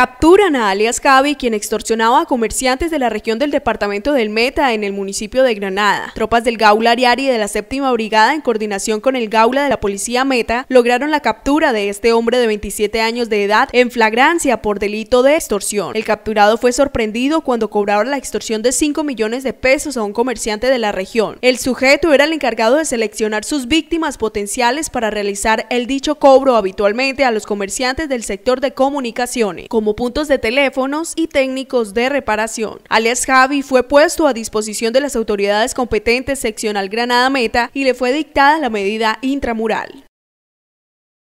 Capturan a alias Cavi, quien extorsionaba a comerciantes de la región del departamento del Meta en el municipio de Granada. Tropas del Gaula Ariari de la séptima brigada en coordinación con el Gaula de la policía Meta lograron la captura de este hombre de 27 años de edad en flagrancia por delito de extorsión. El capturado fue sorprendido cuando cobraba la extorsión de 5 millones de pesos a un comerciante de la región. El sujeto era el encargado de seleccionar sus víctimas potenciales para realizar el dicho cobro habitualmente a los comerciantes del sector de comunicaciones. Como puntos de teléfonos y técnicos de reparación. Alias Javi fue puesto a disposición de las autoridades competentes seccional Granada Meta y le fue dictada la medida intramural.